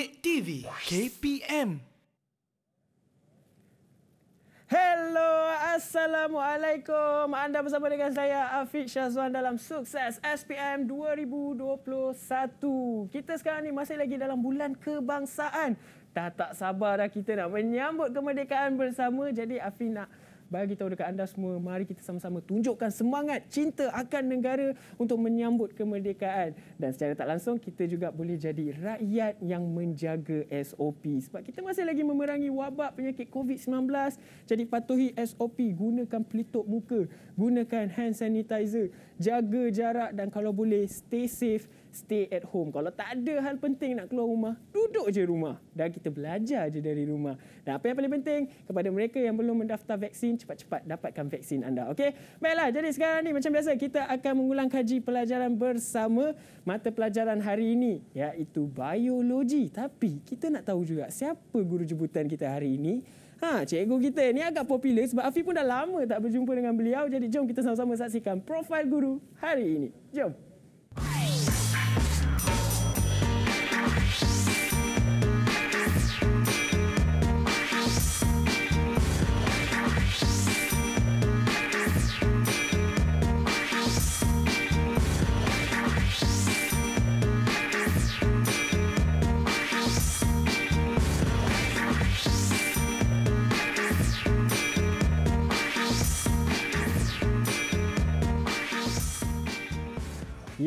KTV KPM Hello, Assalamualaikum. Anda bersama dengan saya, Afiq Syazwan dalam Sukses SPM 2021. Kita sekarang ni masih lagi dalam bulan kebangsaan. Dah tak sabar dah kita nak menyambut kemerdekaan bersama. Jadi Afiq nak bagi tahu dekat anda semua mari kita sama-sama tunjukkan semangat cinta akan negara untuk menyambut kemerdekaan dan secara tak langsung kita juga boleh jadi rakyat yang menjaga SOP sebab kita masih lagi memerangi wabak penyakit COVID-19 jadi patuhi SOP gunakan pelitup muka gunakan hand sanitizer jaga jarak dan kalau boleh stay safe stay at home. Kalau tak ada hal penting nak keluar rumah, duduk je rumah dan kita belajar je dari rumah. Dan apa yang paling penting, kepada mereka yang belum mendaftar vaksin, cepat-cepat dapatkan vaksin anda. okay? Baiklah, jadi sekarang ni macam biasa kita akan mengulang kaji pelajaran bersama mata pelajaran hari ini iaitu biologi. Tapi kita nak tahu juga siapa guru jemputan kita hari ini. Ha, cikgu kita ni agak popular sebab Afi pun dah lama tak berjumpa dengan beliau. Jadi jom kita sama-sama saksikan profil guru hari ini. Jom. Jom.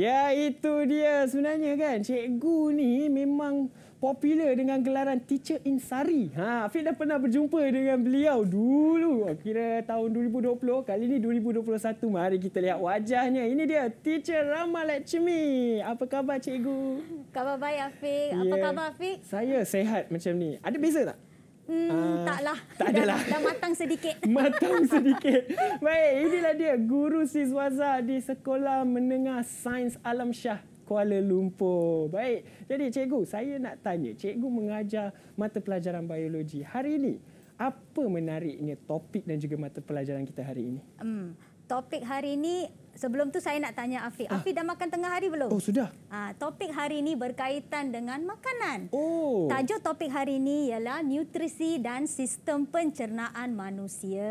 Ya, itu dia sebenarnya kan. Cikgu ni memang popular dengan gelaran Teacher Insari. Ha, Afiq dah pernah berjumpa dengan beliau dulu. Kira tahun 2020, kali ini 2021. Mari kita lihat wajahnya. Ini dia, Teacher Rama Lakshmi. Apa khabar, Cikgu? Khabar baik, Afiq. Apa yeah. khabar, Afiq? Saya sehat macam ni. Ada beza tak? Hmm, uh, taklah. Tak dah, adalah. Dah matang sedikit. matang sedikit. Baik, inilah dia guru Siswaza di Sekolah Menengah Sains Alam Syah, Kuala Lumpur. Baik, jadi cikgu, saya nak tanya. Cikgu mengajar mata pelajaran biologi hari ini. Apa menariknya topik dan juga mata pelajaran kita hari ini? Hmm, topik hari ini sebelum tu saya nak tanya Afiq. Ah. Afiq dah makan tengah hari belum? Oh, sudah. Ah, topik hari ini berkaitan dengan makanan. Oh. Tajuk topik hari ini ialah nutrisi dan sistem pencernaan manusia.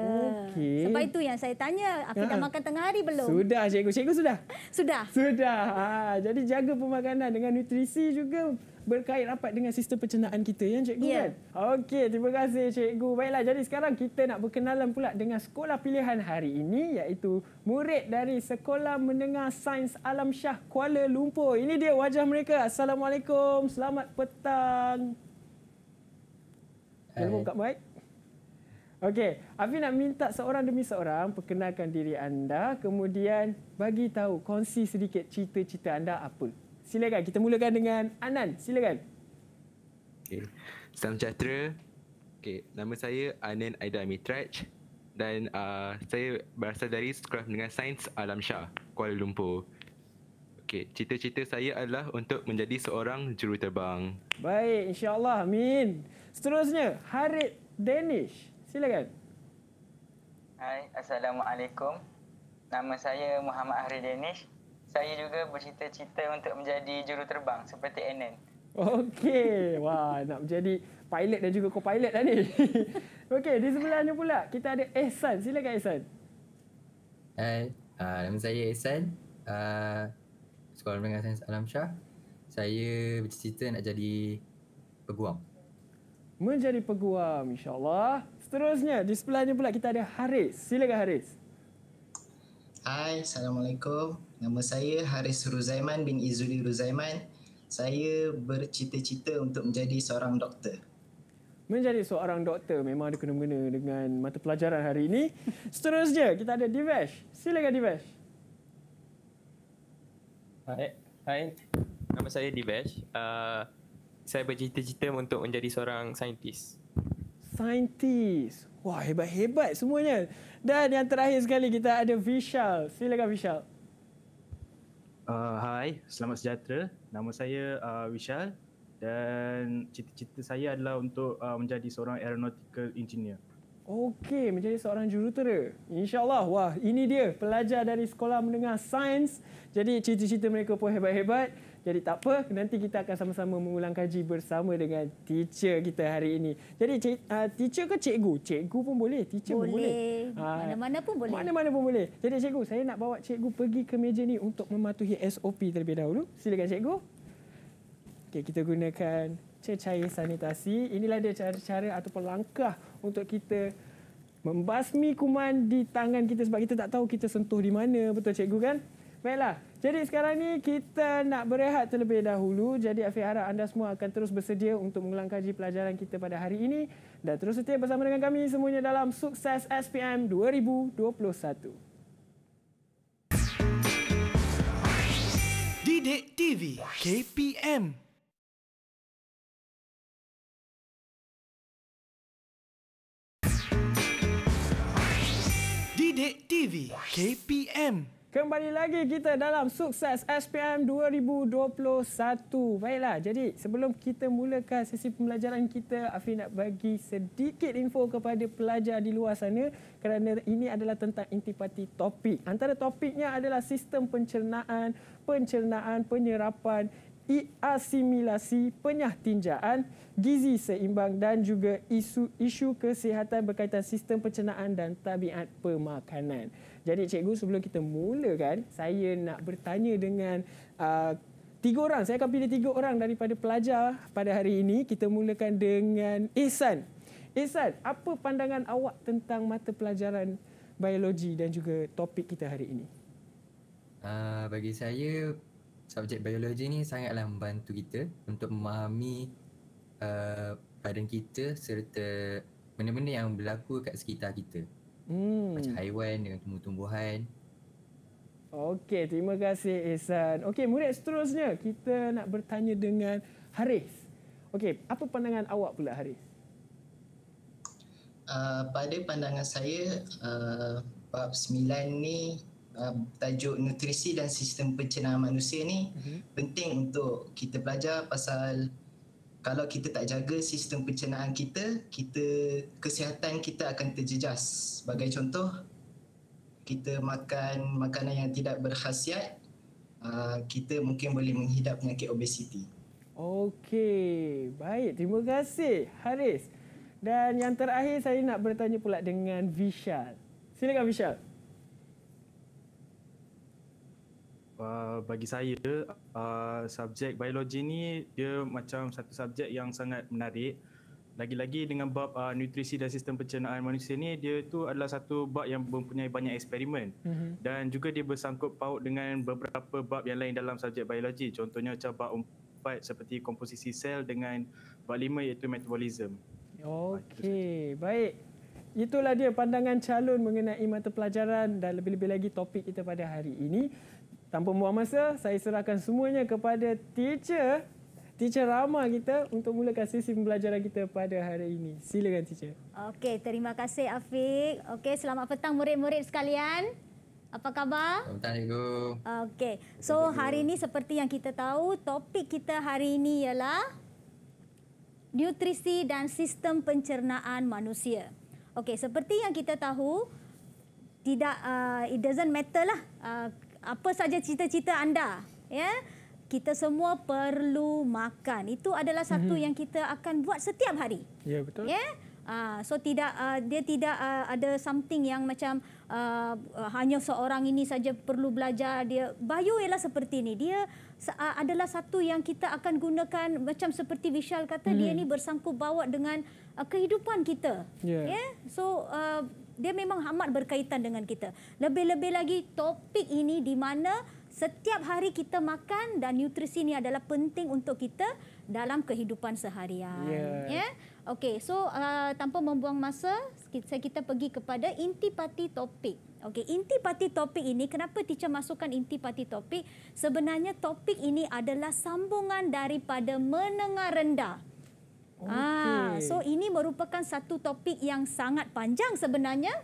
Okey. Sebab itu yang saya tanya, Afiq ah. dah makan tengah hari belum? Sudah, cikgu. Cikgu sudah? Sudah. Sudah. Ah, jadi jaga pemakanan dengan nutrisi juga berkait rapat dengan sistem pencernaan kita ya cikgu yeah. kan. Okey, terima kasih cikgu. Baiklah jadi sekarang kita nak berkenalan pula dengan sekolah pilihan hari ini iaitu murid dari Sekolah Menengah Sains Alam Shah Kuala Lumpur. Ini dia wajah mereka. Assalamualaikum. Selamat petang. Hello kat mic. Okey, Afi nak minta seorang demi seorang perkenalkan diri anda, kemudian bagi tahu, kongsi sedikit cerita-cerita anda apa. Silakan kita mulakan dengan Anan. Silakan. Okay. Salam sejahtera. Okay. Nama saya Anan Aida Amitraj dan uh, saya berasal dari sekolah dengan Sains Alam Shah, Kuala Lumpur. Okay, cita-cita saya adalah untuk menjadi seorang juruterbang. Baik, insyaAllah. Amin. Seterusnya, Harid Danish. Silakan. Hai, Assalamualaikum. Nama saya Muhammad Harid Danish saya juga bercita-cita untuk menjadi juruterbang seperti Enen. Okey, wah nak menjadi pilot dan juga co-pilot lah ni. Okey, di sebelahnya pula kita ada Ehsan. Silakan Ehsan. Hai, uh, nama saya Ehsan. Uh, Sekolah Menengah Sains Alam Shah. Saya bercita-cita nak jadi peguam. Menjadi peguam, insyaAllah. Seterusnya, di sebelahnya pula kita ada Haris. Silakan Haris. Hai, Assalamualaikum. Nama saya Haris Ruzaiman bin Izuli Ruzaiman. Saya bercita-cita untuk menjadi seorang doktor. Menjadi seorang doktor memang ada kena-mengena dengan mata pelajaran hari ini. Seterusnya, kita ada Divesh. Silakan Divesh. Hai. Hai. Nama saya Divesh. Uh, saya bercita-cita untuk menjadi seorang saintis. Saintis. Wah, hebat-hebat semuanya. Dan yang terakhir sekali kita ada Vishal. Silakan Vishal. Uh, hi, selamat sejahtera. Nama saya uh, Wishal dan cita-cita saya adalah untuk uh, menjadi seorang aeronautical engineer. Okey, menjadi seorang jurutera. InsyaAllah. Wah, ini dia pelajar dari sekolah menengah sains. Jadi cita-cita mereka pun hebat-hebat. Jadi tak apa, nanti kita akan sama-sama mengulang kaji bersama dengan teacher kita hari ini. Jadi cik, uh, teacher ke cikgu? Cikgu pun boleh, teacher boleh. pun boleh. Ah, mana-mana pun boleh. Mana-mana pun boleh. Jadi cikgu, saya nak bawa cikgu pergi ke meja ni untuk mematuhi SOP terlebih dahulu. Silakan cikgu. Okey, kita gunakan cecair sanitasi. Inilah dia cara-cara ataupun langkah untuk kita membasmi kuman di tangan kita sebab kita tak tahu kita sentuh di mana. Betul cikgu kan? Baiklah. Jadi sekarang ni kita nak berehat terlebih dahulu. Jadi Afiq harap anda semua akan terus bersedia untuk mengulang kaji pelajaran kita pada hari ini. Dan terus setia bersama dengan kami semuanya dalam Sukses SPM 2021. Didik TV KPM Didik TV KPM Kembali lagi kita dalam sukses SPM 2021. Baiklah, jadi sebelum kita mulakan sesi pembelajaran kita, Afi nak bagi sedikit info kepada pelajar di luar sana kerana ini adalah tentang intipati topik. Antara topiknya adalah sistem pencernaan, pencernaan, penyerapan, asimilasi, penyah tinjaan, gizi seimbang dan juga isu-isu kesihatan berkaitan sistem pencernaan dan tabiat pemakanan. Jadi cikgu sebelum kita kan, saya nak bertanya dengan uh, Tiga orang, saya akan pilih tiga orang daripada pelajar pada hari ini. Kita mulakan dengan Ihsan. Ihsan, apa pandangan awak tentang mata pelajaran biologi dan juga topik kita hari ini? Uh, bagi saya, subjek biologi ini sangatlah membantu kita untuk memahami uh, badan kita serta benda-benda yang berlaku kat sekitar kita. Hmm. Macam haiwan dengan tumbuh-tumbuhan. Okey, terima kasih Ehsan. Okey, murid seterusnya kita nak bertanya dengan Haris. Okey, apa pandangan awak pula Haris? Uh, pada pandangan saya, uh, bab 9 ni uh, tajuk nutrisi dan sistem pencernaan manusia ni uh-huh. penting untuk kita belajar pasal kalau kita tak jaga sistem pencernaan kita, kita kesihatan kita akan terjejas. Sebagai contoh, kita makan makanan yang tidak berkhasiat, ah, kita mungkin boleh menghidap penyakit obesiti. Okey, baik. Terima kasih, Haris. Dan yang terakhir, saya nak bertanya pula dengan Vishal. Silakan, Vishal. Ah, bagi saya uh, subjek biologi ni dia macam satu subjek yang sangat menarik lagi-lagi dengan bab uh, nutrisi dan sistem pencernaan manusia ni dia tu adalah satu bab yang mempunyai banyak eksperimen mm-hmm. dan juga dia bersangkut paut dengan beberapa bab yang lain dalam subjek biologi contohnya macam bab empat seperti komposisi sel dengan bab lima iaitu metabolism Okey, baik. Itulah dia pandangan calon mengenai mata pelajaran dan lebih-lebih lagi topik kita pada hari ini. Tanpa buang masa, saya serahkan semuanya kepada teacher, teacher Rama kita untuk mulakan sesi pembelajaran kita pada hari ini. Silakan teacher. Okey, terima kasih Afiq. Okey, selamat petang murid-murid sekalian. Apa khabar? Assalamualaikum. Okey. So, hari ini seperti yang kita tahu, topik kita hari ini ialah nutrisi dan sistem pencernaan manusia. Okey, seperti yang kita tahu, tidak uh, it doesn't matter lah uh, apa saja cita-cita anda, ya? kita semua perlu makan. Itu adalah satu mm -hmm. yang kita akan buat setiap hari. Ya, betul. Ya? Uh, so tidak uh, dia tidak uh, ada something yang macam uh, uh, hanya seorang ini saja perlu belajar dia Bayu ialah seperti ini dia uh, adalah satu yang kita akan gunakan macam seperti Vishal kata hmm. dia ini mhm. bersangkut bawa dengan uh, kehidupan kita ya yeah. yeah? so uh, dia memang amat berkaitan dengan kita. Lebih-lebih lagi topik ini di mana setiap hari kita makan dan nutrisi ini adalah penting untuk kita dalam kehidupan seharian. Ya. Yeah. Okey, so uh, tanpa membuang masa, kita kita pergi kepada inti pati topik. Okey, pati topik ini kenapa teacher masukkan inti pati topik? Sebenarnya topik ini adalah sambungan daripada menengah rendah. Ah, okay. Ha, so ini merupakan satu topik yang sangat panjang sebenarnya.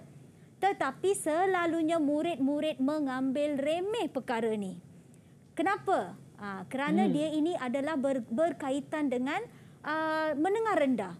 Tetapi selalunya murid-murid mengambil remeh perkara ini. Kenapa? Ha, kerana hmm. dia ini adalah ber, berkaitan dengan uh, ah, mendengar rendah.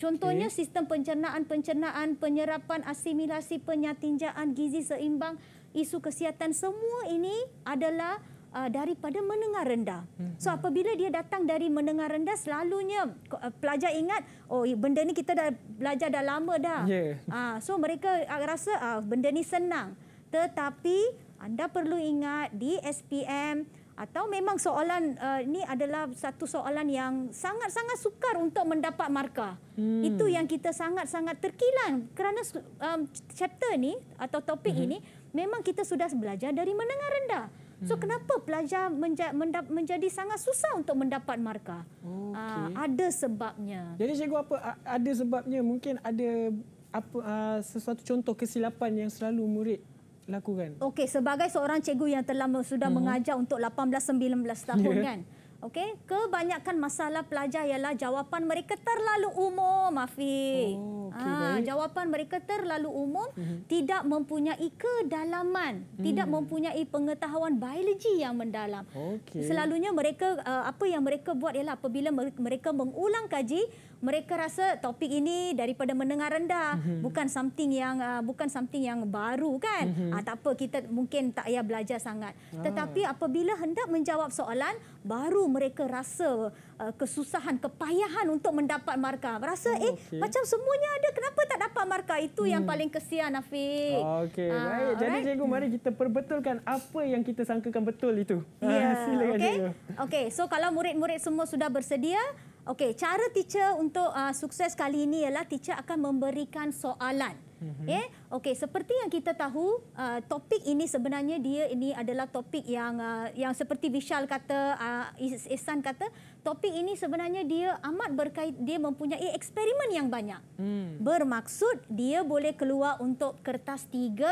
Contohnya okay. sistem pencernaan-pencernaan, penyerapan, asimilasi, penyatinjaan, gizi seimbang, isu kesihatan. Semua ini adalah uh, daripada menengah rendah. Hmm, so hmm. apabila dia datang dari menengah rendah selalunya uh, pelajar ingat oh benda ni kita dah belajar dah lama dah. Yeah. Ya. Uh, so mereka ah, rasa uh, benda ni senang. Tetapi anda perlu ingat di SPM atau memang soalan uh, ni adalah satu soalan yang sangat-sangat sukar untuk mendapat markah. Hmm. Itu yang kita sangat-sangat terkilan kerana um, chapter ni atau topik uh ini memang kita sudah belajar dari menengah rendah. uh So hmm. kenapa pelajar menja- menjadi sangat susah untuk mendapat markah? Okay. Uh, ah, ada sebabnya. Jadi cikgu apa ada sebabnya? Mungkin ada apa uh, sesuatu contoh kesilapan yang selalu murid lakukan. Okey, sebagai seorang cikgu yang telah sudah hmm. mengajar untuk 18 19 tahun yeah. kan. Okey, kebanyakan masalah pelajar ialah jawapan mereka terlalu umum, Afi. Oh, okay, ha, ah, jawapan mereka terlalu umum, mm -hmm. tidak mempunyai kedalaman, mm. tidak hmm. mempunyai pengetahuan biologi yang mendalam. Okay. Selalunya mereka ah, apa yang mereka buat ialah apabila mereka mengulang kaji, mereka rasa topik ini daripada mendengar rendah mm-hmm. bukan something yang uh, bukan something yang baru kan mm-hmm. uh, tak apa kita mungkin tak payah belajar sangat ah. tetapi apabila hendak menjawab soalan baru mereka rasa uh, kesusahan kepayahan untuk mendapat markah rasa oh, okay. eh macam semuanya ada kenapa tak dapat markah itu mm. yang hmm. paling kesian Afiq ah, okey uh, baik jadi right? cikgu mari kita perbetulkan apa yang kita sangkakan betul itu yeah. Ya, silakan okay. cikgu okey so kalau murid-murid semua sudah bersedia Okey, cara teacher untuk uh, sukses kali ini ialah teacher akan memberikan soalan. Mhm. Eh, okey, okay. seperti yang kita tahu, uh, topik ini sebenarnya dia ini adalah topik yang uh, yang seperti Vishal kata, uh, Isan kata, topik ini sebenarnya dia amat berkait, dia mempunyai eksperimen yang banyak. Hmm. Bermaksud dia boleh keluar untuk kertas tiga,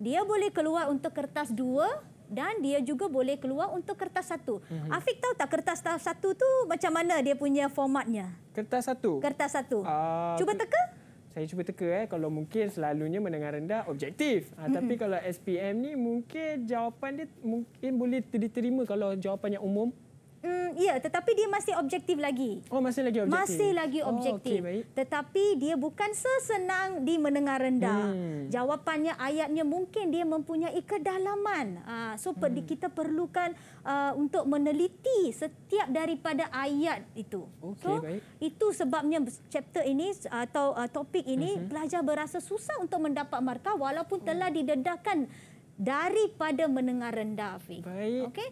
dia boleh keluar untuk kertas dua, dan dia juga boleh keluar untuk kertas satu. Hmm. Afiq tahu tak kertas tahap satu tu macam mana dia punya formatnya? Kertas satu? Kertas satu. Uh, cuba teka? Saya cuba teka. Eh. Kalau mungkin selalunya mendengar rendah, objektif. Ha, hmm. Tapi kalau SPM ni mungkin jawapan dia mungkin boleh diterima kalau jawapannya umum. Mm, ya, tetapi dia masih objektif lagi. Oh, masih lagi objektif. Masih lagi oh, objektif. Oh, okay, tetapi dia bukan sesenang di menengah rendah. Hmm. Jawapannya, ayatnya mungkin dia mempunyai kedalaman. Uh, so, hmm. kita perlukan uh, untuk meneliti setiap daripada ayat itu. Okay, so, baik. itu sebabnya chapter ini atau ah, topik ini, uh hmm. -huh. pelajar berasa susah untuk mendapat markah walaupun telah hmm. didedahkan daripada menengah rendah. Baik. Okey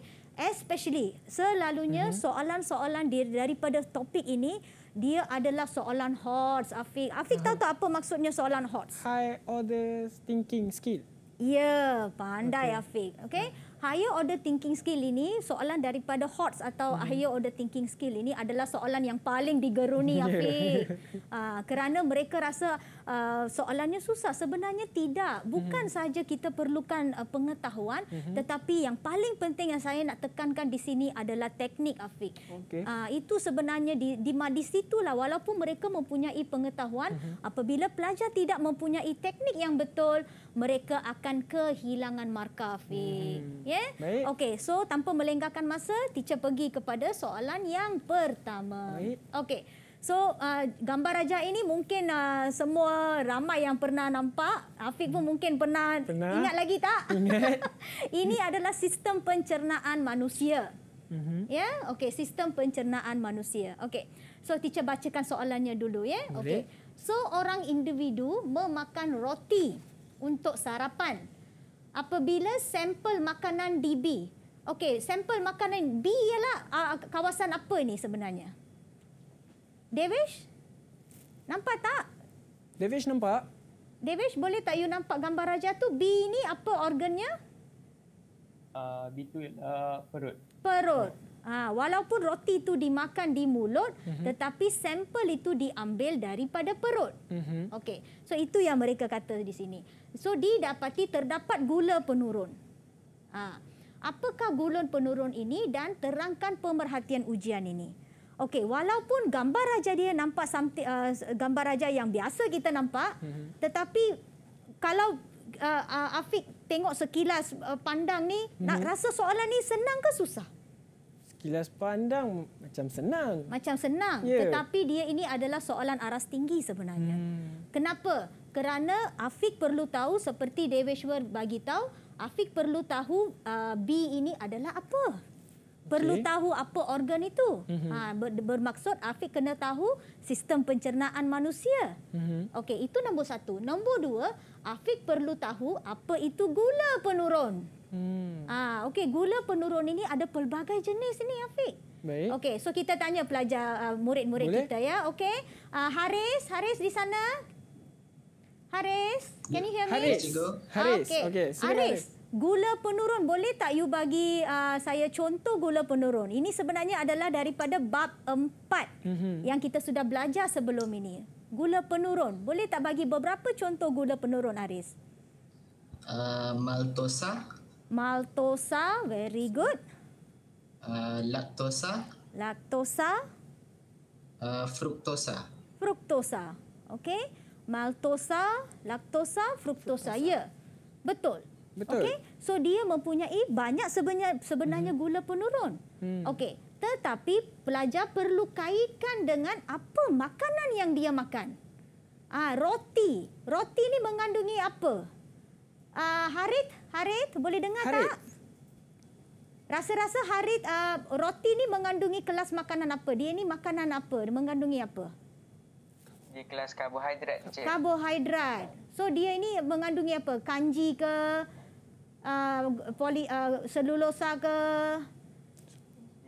especially selalunya soalan hmm soalan-soalan daripada topik ini dia adalah soalan hot Afiq. Afiq uh-huh. tahu tak apa maksudnya soalan hot? High order thinking skill. Ya, pandai okay. Afiq. Okey. Higher order thinking skill ini soalan daripada HOTS atau mm-hmm. higher order thinking skill ini adalah soalan yang paling digeruni Afiq. Yeah. Uh, kerana mereka rasa Uh, soalannya susah. Sebenarnya tidak. Bukan mm -hmm. sahaja kita perlukan uh, pengetahuan, mm -hmm. tetapi yang paling penting yang saya nak tekankan di sini adalah teknik Afiq. Okay. Uh, itu sebenarnya di, di, di, di situ lah. Walaupun mereka mempunyai pengetahuan, mm -hmm. apabila pelajar tidak mempunyai teknik yang betul, mereka akan kehilangan markah Afiq. Mm -hmm. yeah? Okey, so tanpa melenggarkan masa, teacher pergi kepada soalan yang pertama. Okey. So uh, gambar raja ini mungkin uh, semua ramai yang pernah nampak. Afiq pun mungkin pernah, pernah. ingat lagi tak? Ingat. ini adalah sistem pencernaan manusia. Mm-hmm. Ya, yeah? okey sistem pencernaan manusia. Okey. So teacher bacakan soalannya dulu ya. Yeah? Okey. So orang individu memakan roti untuk sarapan. Apabila sampel makanan DB. Okey, sampel makanan B ialah uh, kawasan apa ini sebenarnya? Devish? Nampak tak? Devish nampak? Devish, boleh tak you nampak gambar raja tu? B ni apa organnya? Uh, B tu ialah uh, perut. Perut. Ha, walaupun roti itu dimakan di mulut, mm -hmm. tetapi sampel itu diambil daripada perut. Mm -hmm. Okey, so itu yang mereka kata di sini. So didapati terdapat gula penurun. Ha, apakah gula penurun ini dan terangkan pemerhatian ujian ini? Okey, walaupun gambar raja dia nampak something, uh, gambar raja yang biasa kita nampak, mm-hmm. tetapi kalau uh, uh, Afiq tengok sekilas uh, pandang ni, mm-hmm. nak rasa soalan ni senang ke susah? Sekilas pandang macam senang. Macam senang, yeah. tetapi dia ini adalah soalan aras tinggi sebenarnya. Mm. Kenapa? Kerana Afiq perlu tahu seperti Deveshwar bagi tahu, Afiq perlu tahu uh, B ini adalah apa? perlu okay. tahu apa organ itu. Mm-hmm. Ha, ber, bermaksud Afiq kena tahu sistem pencernaan manusia. Mm-hmm. Okey, itu nombor satu. Nombor dua, Afiq perlu tahu apa itu gula penurun. Mm. Ah, ha, okey, gula penurun ini ada pelbagai jenis ni, Afiq. Baik. Okey, so kita tanya pelajar uh, murid-murid Boleh? kita ya. Okey. Uh, Haris, Haris di sana? Haris, can you hear me? Haris, Haris, okay. okay. Haris, Haris gula penurun boleh tak you bagi uh, saya contoh gula penurun ini sebenarnya adalah daripada bab empat mm-hmm. yang kita sudah belajar sebelum ini gula penurun boleh tak bagi beberapa contoh gula penurun Aris uh, maltosa maltosa very good uh, laktosa laktosa uh, fruktosa fruktosa okay. maltosa laktosa fruktosa, fruktosa. ya yeah. betul Betul. Okay? So dia mempunyai banyak sebenarnya, sebenarnya hmm. gula penurun. Hmm. Okey. Tetapi pelajar perlu kaitkan dengan apa makanan yang dia makan. Ah, roti. Roti ni mengandungi apa? Ah, harit, harit boleh dengar harit. tak? Rasa-rasa harit ah, roti ni mengandungi kelas makanan apa? Dia ni makanan apa? Dia mengandungi apa? Dia kelas karbohidrat. Cik. Karbohidrat. So dia ini mengandungi apa? Kanji ke? Ah, poli uh, ah, selulosa ke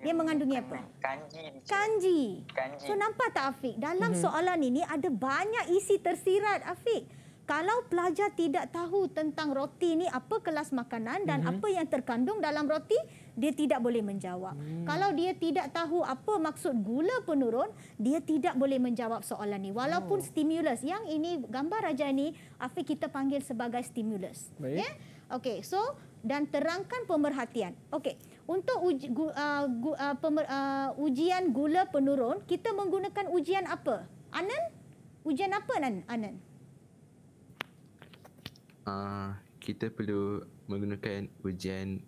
dia mengandungi apa? Kanji. Kanji. Kanji. So nampak tak Afiq, dalam mm-hmm. soalan ini ada banyak isi tersirat Afiq. Kalau pelajar tidak tahu tentang roti ini apa kelas makanan dan mm-hmm. apa yang terkandung dalam roti, dia tidak boleh menjawab. Mm. Kalau dia tidak tahu apa maksud gula penurun, dia tidak boleh menjawab soalan ini. Walaupun oh. stimulus. Yang ini gambar raja ini Afiq kita panggil sebagai stimulus. Baik. Yeah? Okey, so dan terangkan pemerhatian. Okey, untuk uji, gu, uh, gu, uh, pemer, uh, ujian gula penurun, kita menggunakan ujian apa? Anan? Ujian apa Anan? Anan? Uh, ah, kita perlu menggunakan ujian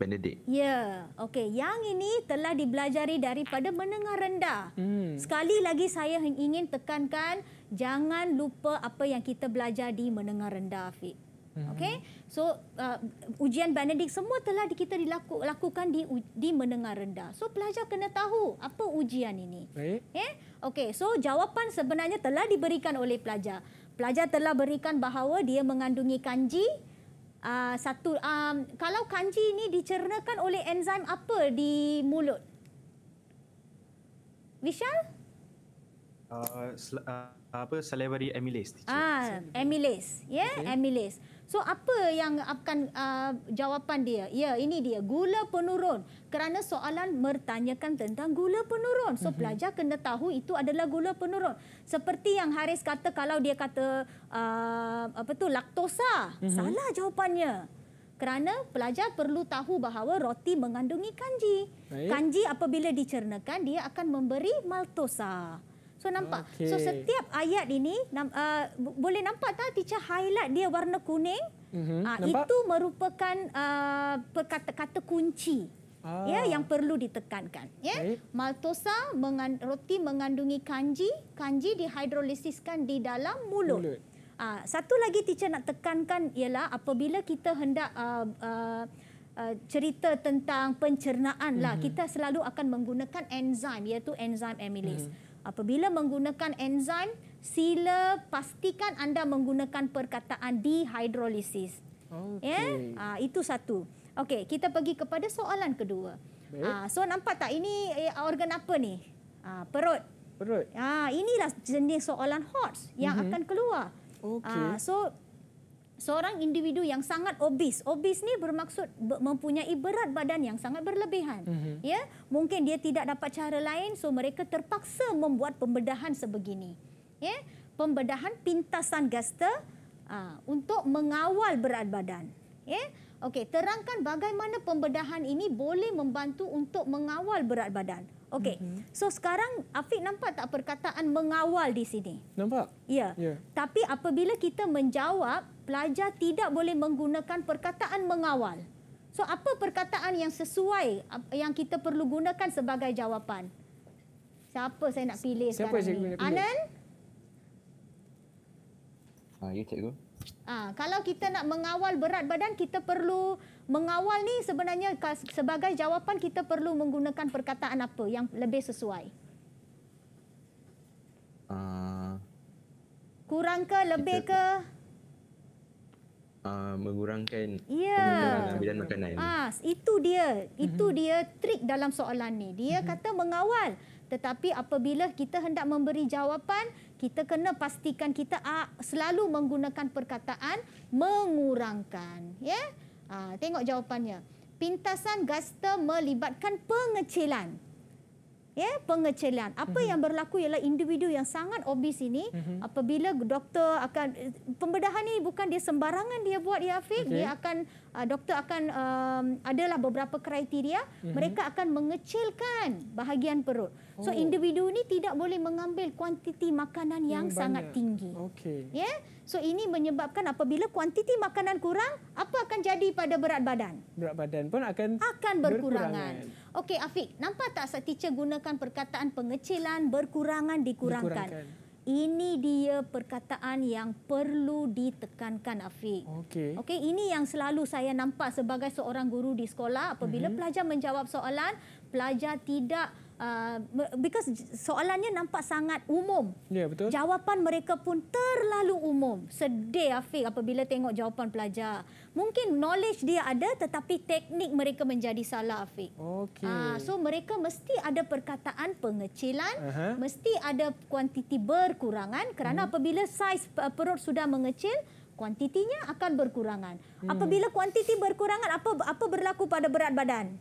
Benedict. Ya, yeah. okey. Yang ini telah dibelajari daripada menengah rendah. Hmm. Sekali lagi saya ingin tekankan, jangan lupa apa yang kita belajar di menengah rendah, Afiq. Hmm. Okay, so uh, ujian Benedict semua telah kita dilakukan di, di menengah rendah. So pelajar kena tahu apa ujian ini. Baik. Yeah? Okay, so jawapan sebenarnya telah diberikan oleh pelajar. Pelajar telah berikan bahawa dia mengandungi kanji uh, satu. Um, kalau kanji ini dicernakan oleh enzim apa di mulut? Vishal? Uh, uh, apa salivary amylase? Ah, amylase, yeah, okay. amylase. So apa yang akan uh, jawapan dia? Ya, ini dia gula penurun. Kerana soalan bertanyakan tentang gula penurun. So mhm. pelajar kena tahu itu adalah gula penurun. Seperti yang Haris kata kalau dia kata uh, apa tu laktosa, uh-huh. salah jawapannya. Kerana pelajar perlu tahu bahawa roti mengandungi kanji. Baik. Kanji apabila dicernakan dia akan memberi maltosa. So nampak. Okay. So setiap ayat ini uh, boleh nampak tak teacher highlight dia warna kuning? Mm -hmm. uh, itu merupakan kata-kata uh, kunci. Ah. Ya yang perlu ditekankan ya. Baik. Maltosa mengan, roti mengandungi kanji, kanji dihidrolisiskan di dalam mulut. mulut. Uh, satu lagi teacher nak tekankan ialah apabila kita hendak uh, uh, uh, cerita tentang pencernaan mm -hmm. lah, mhm. kita selalu akan menggunakan enzim iaitu enzim amylase. Mm -hmm apabila menggunakan enzim sila pastikan anda menggunakan perkataan dehidrolisis. okay. ya yeah? itu satu okey kita pergi kepada soalan kedua uh, so nampak tak ini eh, organ apa ni uh, perut perut ah uh, inilah jenis soalan hot yang mm-hmm. akan keluar Okay. uh, ah, so seorang individu yang sangat obes. Obes ni bermaksud mempunyai berat badan yang sangat berlebihan. Mm-hmm. Ya, mungkin dia tidak dapat cara lain so mereka terpaksa membuat pembedahan sebegini. Ya, pembedahan pintasan gastar uh, ah, untuk mengawal berat badan. Ya. Okey, terangkan bagaimana pembedahan ini boleh membantu untuk mengawal berat badan. Okey. Mm-hmm. So sekarang Afiq nampak tak perkataan mengawal di sini? Nampak? Ya. Yeah. Tapi apabila kita menjawab pelajar tidak boleh menggunakan perkataan mengawal. So apa perkataan yang sesuai yang kita perlu gunakan sebagai jawapan? Siapa saya nak pilih Siapa sekarang? saya pilih? Anan? Ah, ya cikgu. Ah, kalau kita nak mengawal berat badan kita perlu mengawal ni sebenarnya sebagai jawapan kita perlu menggunakan perkataan apa yang lebih sesuai? Ah. Kurang ke lebih ke? uh, mengurangkan yeah. Ya. ambilan makanan. Ah, itu dia, itu mhm. dia trik dalam soalan ni. Dia mhm. kata mengawal, tetapi apabila kita hendak memberi jawapan, kita kena pastikan kita ah, selalu menggunakan perkataan mengurangkan. Ya, yeah? tengok jawapannya. Pintasan gaster melibatkan pengecilan ya yeah, pengecilan apa mm-hmm. yang berlaku ialah individu yang sangat obes ini mm-hmm. apabila doktor akan pembedahan ini bukan dia sembarangan dia buat ya Afiq okay. dia akan uh, doktor akan um, adalah beberapa kriteria mm-hmm. mereka akan mengecilkan bahagian perut oh. so individu ini tidak boleh mengambil kuantiti makanan yang, yang sangat tinggi okey ya yeah? So ini menyebabkan apabila kuantiti makanan kurang, apa akan jadi pada berat badan? Berat badan pun akan akan berkurangan. Okey Afiq, nampak tak saat teacher gunakan perkataan pengecilan berkurangan dikurangkan. dikurangkan. Ini dia perkataan yang perlu ditekankan Afiq. Okey. Okey, ini yang selalu saya nampak sebagai seorang guru di sekolah apabila mm -hmm. pelajar menjawab soalan, pelajar tidak Uh, because soalannya nampak sangat umum. Ya, betul. Jawapan mereka pun terlalu umum. Sedih Afiq apabila tengok jawapan pelajar. Mungkin knowledge dia ada tetapi teknik mereka menjadi salah Afiq. Okey. Uh, so mereka mesti ada perkataan pengecilan, uh -huh. mesti ada kuantiti berkurangan kerana hmm. apabila saiz perut sudah mengecil kuantitinya akan berkurangan. Hmm. Apabila kuantiti berkurangan apa apa berlaku pada berat badan?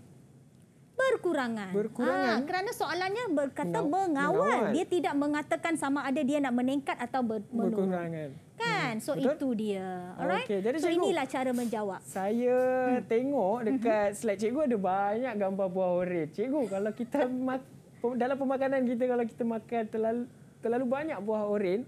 berkurangan. Berkurangan. Ha, kerana soalannya berkata Mengaw mengawal. mengawal. Dia tidak mengatakan sama ada dia nak meningkat atau ber menurun. Berkurangan. Kan? Hmm. So Betul? itu dia. Alright? Okay. Jadi, so cikgu, inilah cara menjawab. Saya hmm. tengok hmm. dekat slide cikgu ada banyak gambar buah orange. Cikgu, kalau kita dalam pemakanan kita kalau kita makan terlalu terlalu banyak buah oren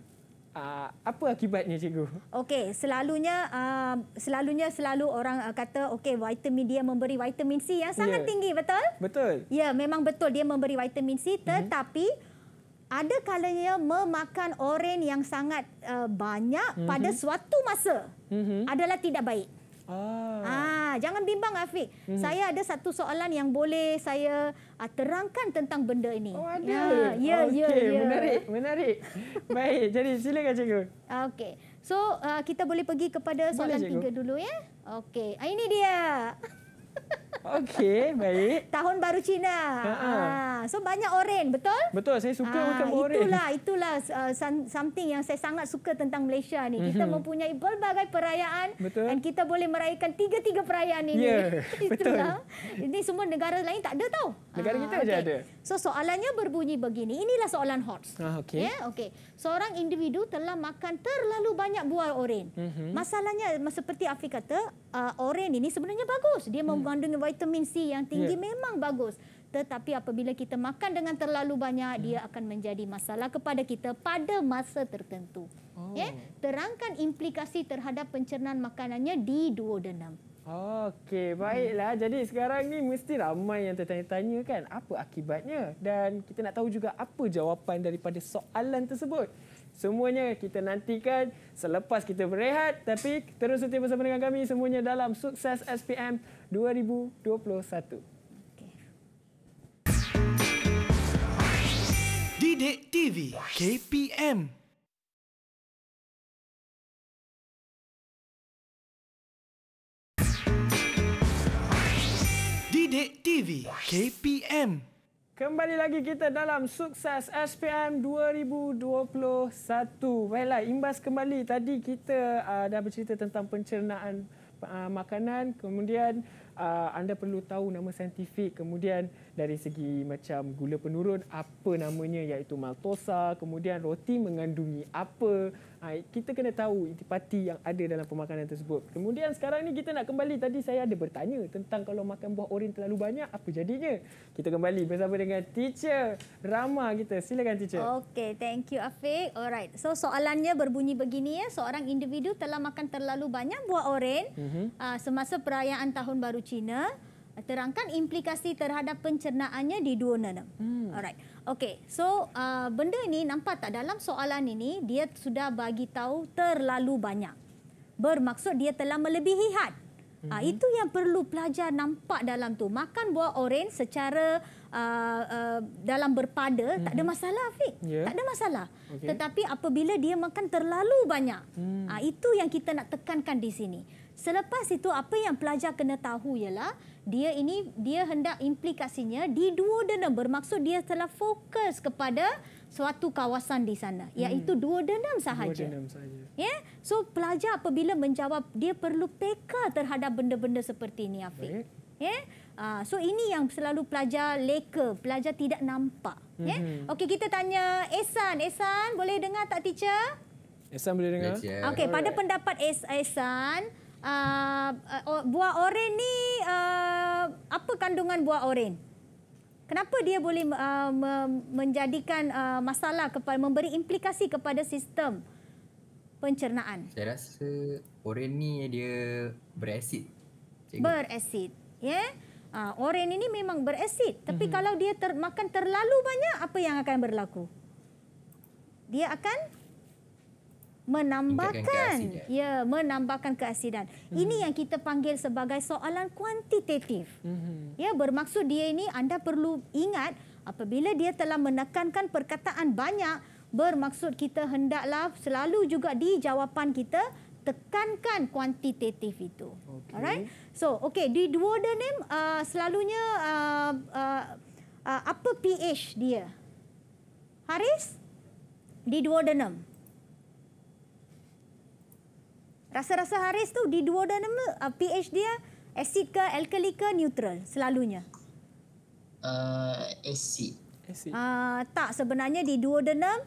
Uh, apa akibatnya cikgu? Okey, selalunya uh, selalunya selalu orang uh, kata okey vitamin dia memberi vitamin C yang sangat yeah. tinggi, betul? Betul. Ya, yeah, memang betul dia memberi vitamin C mhm. tetapi mm-hmm. ada kalanya memakan oren yang sangat uh, banyak mm-hmm. pada suatu masa mm-hmm. adalah tidak baik. Ah. ah, jangan bimbang Afiq. Hmm. Saya ada satu soalan yang boleh saya ah, terangkan tentang benda ini. Oh, ada. Ya, ya, oh, ya okay. ya. Menarik, menarik. Baik, jadi silakan cikgu. Okey. So, uh, kita boleh pergi kepada soalan boleh, tiga dulu ya. Okey. Ah, ini dia. Okey, baik. Tahun baru Cina. Ha. So banyak oren, betul? Betul, saya suka Aa, ah, makan buah oren. Itulah, itulah uh, something yang saya sangat suka tentang Malaysia ni. Kita mm-hmm. mempunyai pelbagai perayaan betul. and kita boleh meraihkan tiga-tiga perayaan ini. Yeah, ya, betul. Ini semua negara lain tak ada tau. Negara kita ah, saja ada. So soalannya berbunyi begini. Inilah soalan hot. Okey. Yeah? Okey. Seorang individu telah makan terlalu banyak buah oren. Mm-hmm. Masalahnya seperti Afrika kata, uh, oren ini sebenarnya bagus. Dia mem- mm-hmm mengandungi vitamin C yang tinggi yeah. memang bagus. Tetapi apabila kita makan dengan terlalu banyak, hmm. dia akan menjadi masalah kepada kita pada masa tertentu. Oh. Yeah? Terangkan implikasi terhadap pencernaan makanannya di dua duodenum. Okey, hmm. baiklah. Hmm. Jadi sekarang ni mesti ramai yang tertanya-tanya kan apa akibatnya. Dan kita nak tahu juga apa jawapan daripada soalan tersebut. Semuanya kita nantikan selepas kita berehat. Tapi terus setiap bersama dengan kami semuanya dalam Sukses SPM 2021. Dide TV KPM Dide TV KPM Kembali lagi kita dalam sukses SPM 2021. Baiklah, imbas kembali. Tadi kita uh, dah bercerita tentang pencernaan uh, makanan, kemudian uh, anda perlu tahu nama saintifik, kemudian dari segi macam gula penurun apa namanya iaitu maltosa kemudian roti mengandungi apa ha, kita kena tahu intipati yang ada dalam pemakanan tersebut kemudian sekarang ni kita nak kembali tadi saya ada bertanya tentang kalau makan buah oren terlalu banyak apa jadinya kita kembali bersama dengan teacher Rama kita silakan teacher okey thank you Afiq alright so soalannya berbunyi begini ya seorang individu telah makan terlalu banyak buah oren mm-hmm. semasa perayaan tahun baru Cina terangkan implikasi terhadap pencernaannya di duodenum. Hmm. Alright. okay. So, uh, benda ini nampak tak dalam soalan ini dia sudah bagi tahu terlalu banyak. Bermaksud dia telah melebihi had. Ah, hmm. Uh, itu yang perlu pelajar nampak dalam tu. Makan buah orange secara uh, uh, dalam berpada hmm. tak ada hmm. masalah, Fik. Yeah. Tak ada masalah. Okay. Tetapi apabila dia makan terlalu banyak. Hmm. Uh, itu yang kita nak tekankan di sini. Selepas itu apa yang pelajar kena tahu ialah dia ini dia hendak implikasinya di dua duodenum bermaksud dia telah fokus kepada suatu kawasan di sana hmm. iaitu hmm. duodenum sahaja. Ya. Yeah? So pelajar apabila menjawab dia perlu peka terhadap benda-benda seperti ini Afiq. Ya. Yeah? Uh, so ini yang selalu pelajar leka, pelajar tidak nampak. Ya. Yeah? Hmm. Okey kita tanya Esan, Esan boleh dengar tak teacher? Esan boleh dengar. Okey, pada pendapat Esan es- Ah, ah, buah oren ni uh, apa kandungan buah oren? Kenapa dia boleh uh, menjadikan uh, masalah kepada memberi implikasi kepada sistem pencernaan? Saya rasa oren ni dia berasid. Berasid, ya? Yeah? Uh, oren ini memang berasid tapi mm -hmm. kalau dia ter makan terlalu banyak apa yang akan berlaku? Dia akan menambahkan ya menambahkan keasidan. Hmm. Ini yang kita panggil sebagai soalan kuantitatif. Hmm. Ya bermaksud dia ini anda perlu ingat apabila dia telah menekankan perkataan banyak bermaksud kita hendaklah selalu juga di jawapan kita tekankan kuantitatif itu. Okay. Alright? So, okay, di duodenum uh, selalunya uh, uh, uh, apa pH dia? Haris? Di dua duodenum. Rasa-rasa Haris tu di dua dan nama uh, pH dia asid ke alkali ke neutral selalunya. Uh, asid. Uh, tak sebenarnya di duodenum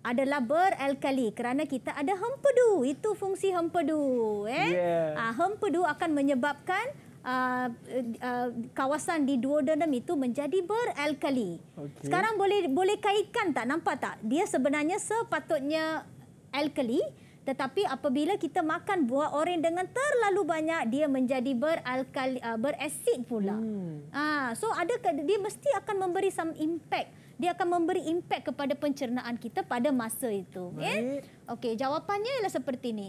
adalah beralkali kerana kita ada hempedu itu fungsi hempedu eh yeah. uh, hempedu akan menyebabkan uh, uh, kawasan di duodenum itu menjadi beralkali okay. sekarang boleh boleh kaitkan tak nampak tak dia sebenarnya sepatutnya alkali tetapi apabila kita makan buah oren dengan terlalu banyak, dia menjadi beralkali uh, berasid pula. Hmm. Ha, so ada dia mesti akan memberi some impact. Dia akan memberi impact kepada pencernaan kita pada masa itu. Eh? Okey, jawapannya ialah seperti ini.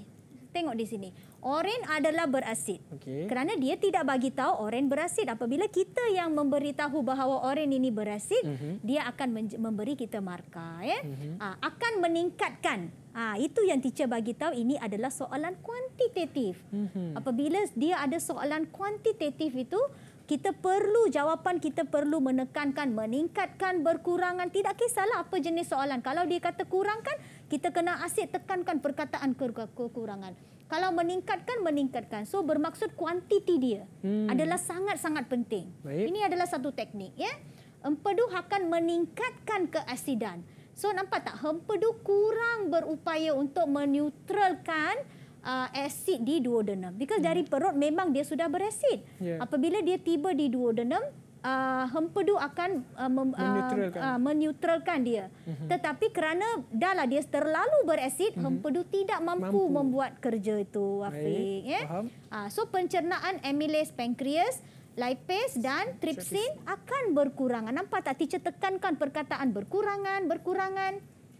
Tengok di sini. Oren adalah berasid. Okay. Kerana dia tidak bagi tahu oren berasid. Apabila kita yang memberitahu bahawa oren ini berasid, uh mhm. -huh. dia akan memberi kita markah. Ya? Uh mhm. ah, -huh. akan meningkatkan. Ha, itu yang teacher bagi tahu ini adalah soalan kuantitatif. Uh mhm. -huh. Apabila dia ada soalan kuantitatif itu, kita perlu jawapan kita perlu menekankan meningkatkan berkurangan tidak kisahlah apa jenis soalan kalau dia kata kurangkan kita kena asyik tekankan perkataan kekurangan kalau meningkatkan, meningkatkan. So bermaksud kuantiti dia hmm. adalah sangat-sangat penting. Baik. Ini adalah satu teknik. ya. Empedu akan meningkatkan keasidan. So nampak tak? Empedu kurang berupaya untuk menutralkan uh, asid di duodenum. Because hmm. dari perut memang dia sudah berasid. Yeah. Apabila dia tiba di duodenum, uh, hempedu akan uh, mem, uh, menutralkan. Uh, menutralkan dia. Uh-huh. Tetapi kerana dah lah dia terlalu berasid, uh-huh. Mhm. hempedu tidak mampu, mampu membuat kerja itu. Baik, ya? Uh, so pencernaan amylase pankreas, lipase dan tripsin akan berkurangan. Ah, nampak tak teacher tekankan perkataan berkurangan, berkurangan.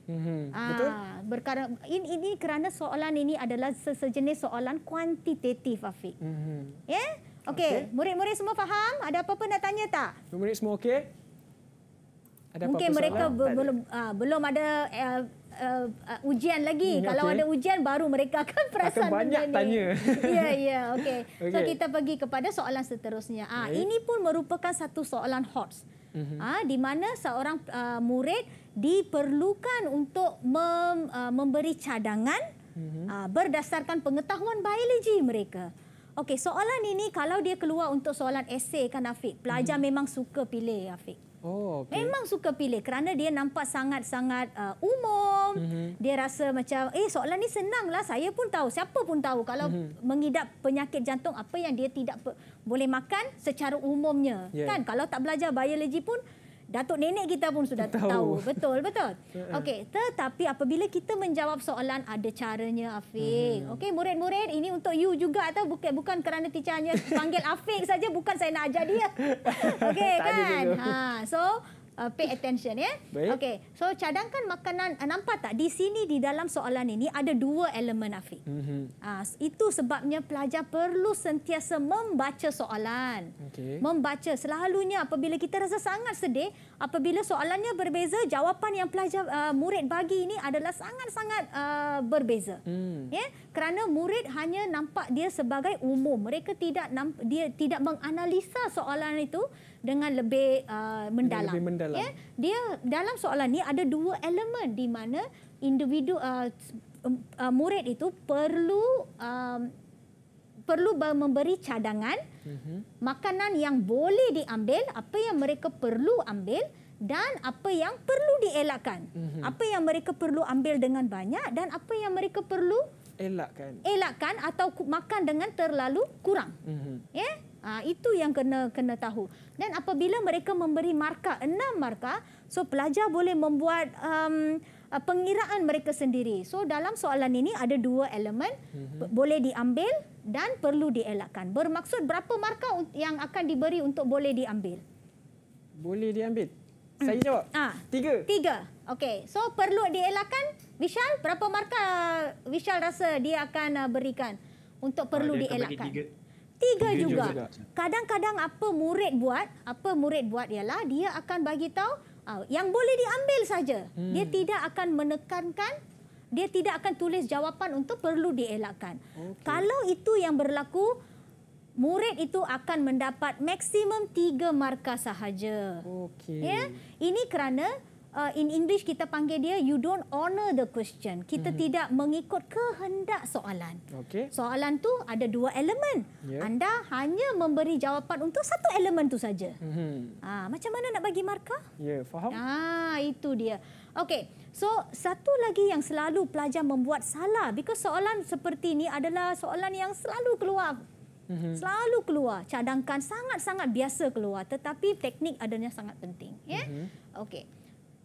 Mm-hmm. Ah, Betul? Ini, ini kerana soalan ini adalah sejenis soalan kuantitatif, Afiq. Mm-hmm. Yeah? Okey, okay. murid-murid semua faham? Ada apa-apa nak tanya tak? Murid-murid semua okey? Ada Mungkin mereka ber ada. Belum, uh, belum ada uh, uh, uh, ujian lagi. Hmm, Kalau okay. ada ujian, baru mereka akan perasan akan banyak benda tanya. Ini. Ya, ya. Okey. So, kita pergi kepada soalan seterusnya. Ah, okay. Ini pun merupakan satu soalan hot. Mm -hmm. ah, di mana seorang uh, murid diperlukan untuk mem, uh, memberi cadangan mm -hmm. uh, berdasarkan pengetahuan biologi mereka. Okey, soalan ini kalau dia keluar untuk soalan esei kan Afiq, pelajar hmm. memang suka pilih Afiq. Oh, okay. Memang suka pilih kerana dia nampak sangat-sangat uh, umum. Mm -hmm. Dia rasa macam, eh soalan ni senanglah. Saya pun tahu, siapa pun tahu kalau mm -hmm. mengidap penyakit jantung apa yang dia tidak boleh makan secara umumnya. Yeah. Kan kalau tak belajar biologi pun, Datuk nenek kita pun sudah tahu. tahu. Betul, betul. Okey, tetapi apabila kita menjawab soalan ada caranya Afiq. Hmm. Okey, murid-murid, ini untuk you juga tahu bukan bukan kerana teacher hanya panggil Afiq saja bukan saya nak ajar dia. Okey, kan? Ha, so uh, pay attention ya. Baik. Okay, so cadangkan makanan uh, nampak tak di sini di dalam soalan ini ada dua elemen Afiq. Mm-hmm. Uh, itu sebabnya pelajar perlu sentiasa membaca soalan. Okay. Membaca selalunya apabila kita rasa sangat sedih apabila soalannya berbeza jawapan yang pelajar uh, murid bagi ini adalah sangat-sangat uh, berbeza hmm. ya kerana murid hanya nampak dia sebagai umum mereka tidak nampak, dia tidak menganalisa soalan itu dengan lebih uh, mendalam, lebih mendalam. Ya? dia dalam soalan ini ada dua elemen di mana individu uh, um, uh, murid itu perlu uh, perlu memberi cadangan Mm-hmm. makanan yang boleh diambil, apa yang mereka perlu ambil dan apa yang perlu dielakkan. Mm-hmm. Apa yang mereka perlu ambil dengan banyak dan apa yang mereka perlu elakkan. Elakkan atau makan dengan terlalu kurang. Mm-hmm. Ya. Yeah? Ha, itu yang kena kena tahu. Dan apabila mereka memberi markah, enam markah, so pelajar boleh membuat um, uh, pengiraan mereka sendiri. So dalam soalan ini ada dua elemen mm-hmm. boleh diambil dan perlu dielakkan. Bermaksud berapa markah yang akan diberi untuk boleh diambil? Boleh diambil. Hmm. Saya jawab. Ha. Tiga. Tiga. Okey. So perlu dielakkan. Vishal, berapa markah uh, Vishal rasa dia akan uh, berikan untuk perlu dielakkan? Tiga. Tiga, tiga juga. Kadang-kadang apa murid buat, apa murid buat ialah dia akan bagi tahu uh, yang boleh diambil saja. Hmm. Dia tidak akan menekankan dia tidak akan tulis jawapan untuk perlu dielakkan. Okay. Kalau itu yang berlaku, murid itu akan mendapat maksimum tiga markah sahaja. Okay. Ya? Ini kerana uh, in English kita panggil dia you don't honor the question. Kita hmm. tidak mengikut kehendak soalan. Okay. Soalan tu ada dua elemen. Yeah. Anda hanya memberi jawapan untuk satu elemen tu saja. Hmm. Ha, macam mana nak bagi markah? Ya, yeah, faham. Ah, ha, itu dia. Okey. So satu lagi yang selalu pelajar membuat salah because soalan seperti ini adalah soalan yang selalu keluar. Mhm. Selalu keluar. Cadangkan sangat-sangat biasa keluar tetapi teknik adanya sangat penting, ya. Yeah? Mhm. Okey.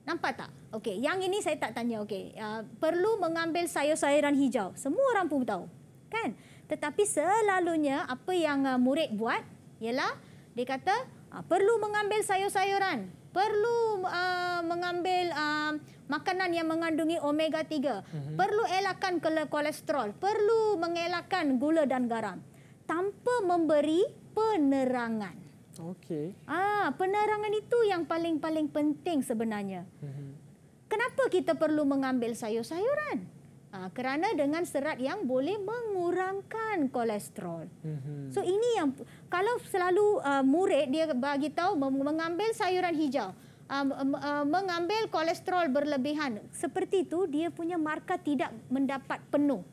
Nampak tak? Okey, yang ini saya tak tanya. Okey. Uh, perlu mengambil sayur-sayuran hijau. Semua orang pun tahu. Kan? Tetapi selalunya apa yang uh, murid buat ialah dia kata ah, perlu mengambil sayur-sayuran perlu uh, mengambil uh, makanan yang mengandungi omega 3 mm-hmm. perlu elakkan kolesterol perlu mengelakkan gula dan garam tanpa memberi penerangan okey ah penerangan itu yang paling-paling penting sebenarnya mm-hmm. kenapa kita perlu mengambil sayur-sayuran Ah, kerana dengan serat yang boleh mengurangkan kolesterol. Mhm. So ini yang kalau selalu uh, murid dia bagi tahu mengambil sayuran hijau, uh, uh, mengambil kolesterol berlebihan, seperti itu dia punya markah tidak mendapat penuh.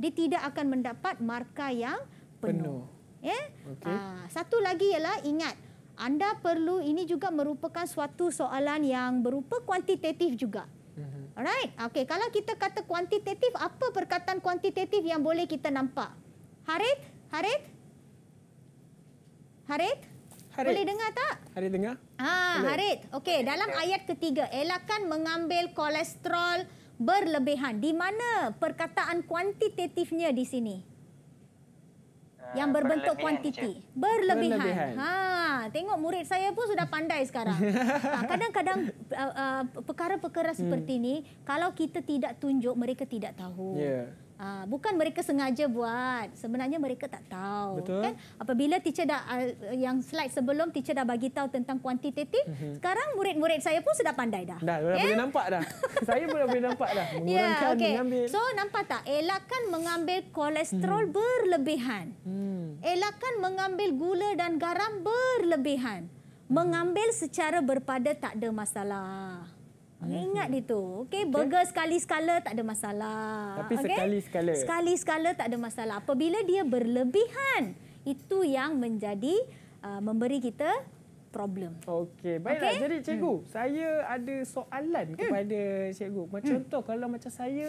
Dia tidak akan mendapat markah yang penuh. penuh. Yeah? Ya? Okay. Uh, satu lagi ialah ingat anda perlu ini juga merupakan suatu soalan yang berupa kuantitatif juga. Alright. Okey, kalau kita kata kuantitatif, apa perkataan kuantitatif yang boleh kita nampak? Harith? Harith? Harith? Harith. Boleh dengar tak? Harith dengar. Ha, ah, Harith. Okey, dalam ayat ketiga, elakkan mengambil kolesterol berlebihan. Di mana perkataan kuantitatifnya di sini? Ah, yang berbentuk kuantiti berlebihan. berlebihan. Ha, tengok murid saya pun sudah pandai sekarang. Ah, kadang-kadang ah, perkara-perkara -kadang, uh, uh, seperti hmm. ini, kalau kita tidak tunjuk mereka tidak tahu. Yeah. Ha, bukan mereka sengaja buat. Sebenarnya mereka tak tahu. Betul. Kan? Apabila teacher dah, uh, yang slide sebelum teacher dah bagi tahu tentang kuantitatif, mm -hmm. sekarang murid-murid saya pun sudah pandai dah. Dah, yeah? Ya? boleh nampak dah. saya pun dah boleh nampak dah. yeah, ya, okay. So, nampak tak? Elakkan mengambil kolesterol hmm. berlebihan. Hmm. Elakkan mengambil gula dan garam berlebihan. Hmm. Mengambil secara berpada tak ada masalah. Ingat dia tu. Okey, okay. burger sekali-sekala tak ada masalah. Tapi okay? sekali-sekala. Sekali-sekala tak ada masalah. Apabila dia berlebihan, itu yang menjadi uh, memberi kita problem. Okey, baiklah. Okay? Jadi cikgu, hmm. saya ada soalan hmm. kepada hmm. cikgu. Macam hmm. contoh kalau macam saya